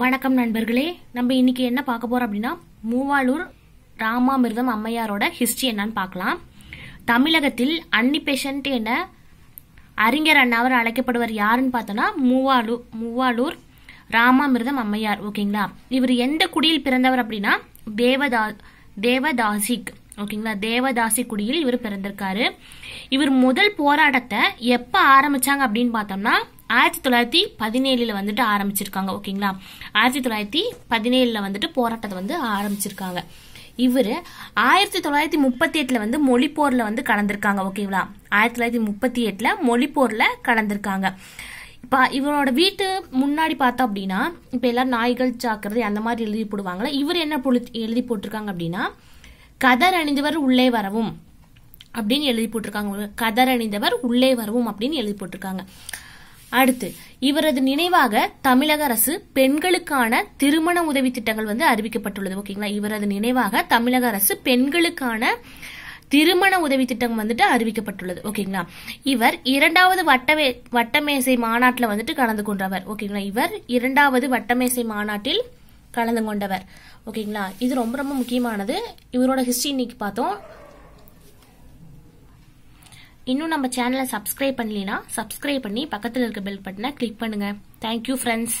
வணக்கம் நண்பர்களே நம்ம இன்னைக்கு என்ன பார்க்க போறோம் அப்படின்னா மூவாளூர் ராமாமிர்தம் அம்மையாரோட ஹிஸ்டரி என்னன்னு பார்க்கலாம் தமிழகத்தில் அன்னி பேஷண்ட் என அறிஞர் அண்ணாவர் அழைக்கப்படுவர் யாருன்னு பார்த்தோன்னா மூவாளூர் மூவாளூர் ராமாமிர்தம் அம்மையார் ஓகேங்களா இவர் எந்த குடியில் பிறந்தவர் அப்படின்னா தேவதா தேவதாசிக் ஓகேங்களா தேவதாசி குடியில் இவர் பிறந்திருக்காரு இவர் முதல் போராட்டத்தை எப்போ ஆரம்பிச்சாங்க அப்படின்னு பார்த்தோம்னா ஆயிரத்தி தொள்ளாயிரத்தி பதினேழில் வந்துட்டு ஆரம்பிச்சிருக்காங்க ஓகேங்களா ஆயிரத்தி தொள்ளாயிரத்தி பதினேழில் வந்துட்டு போராட்டத்தை வந்து ஆரம்பிச்சிருக்காங்க இவர் ஆயிரத்தி தொள்ளாயிரத்தி முப்பத்தி எட்டில் வந்து மொழிப்போரில் வந்து கலந்துருக்காங்க ஓகேங்களா ஆயிரத்தி தொள்ளாயிரத்தி முப்பத்தி எட்டில் மொழிப்போரில் கலந்துருக்காங்க இப்போ இவரோட வீட்டு முன்னாடி பார்த்தோம் அப்படின்னா இப்போ எல்லாரும் நாய்கள் சாக்குறது அந்த மாதிரி எழுதி போடுவாங்களா இவர் என்ன எழுதி போட்டிருக்காங்க அப்படின்னா கதர் அணிந்தவர் உள்ளே வரவும் அப்படின்னு எழுதி போட்டிருக்காங்க கதர் அணிந்தவர் உள்ளே வரவும் அப்படின்னு எழுதி போட்டிருக்காங்க அடுத்து இவரது நினைவாக தமிழக அரசு பெண்களுக்கான திருமண உதவி திட்டங்கள் வந்து அறிவிக்கப்பட்டுள்ளது ஓகேங்களா இவரது நினைவாக தமிழக அரசு பெண்களுக்கான திருமண உதவி திட்டம் வந்துட்டு அறிவிக்கப்பட்டுள்ளது ஓகேங்களா இவர் இரண்டாவது வட்டமே வட்டமேசை மாநாட்டில் வந்துட்டு கலந்து கொண்டவர் ஓகேங்களா இவர் இரண்டாவது வட்டமேசை மாநாட்டில் கலந்து கொண்டவர் ஓகேங்களா இது ரொம்ப ரொம்ப முக்கியமானது இவரோட ஹிஸ்டரி இன்னைக்கு பார்த்தோம் இன்னும் நம்ம சேனலை சப்ஸ்கிரைப் பண்ணலினா சப்ஸ்கிரைப் பண்ணி பக்கத்தில் இருக்க பெல் பட்டனை கிளிக் பண்ணுங்கள் தேங்க்யூ ஃப்ரெண்ட்ஸ்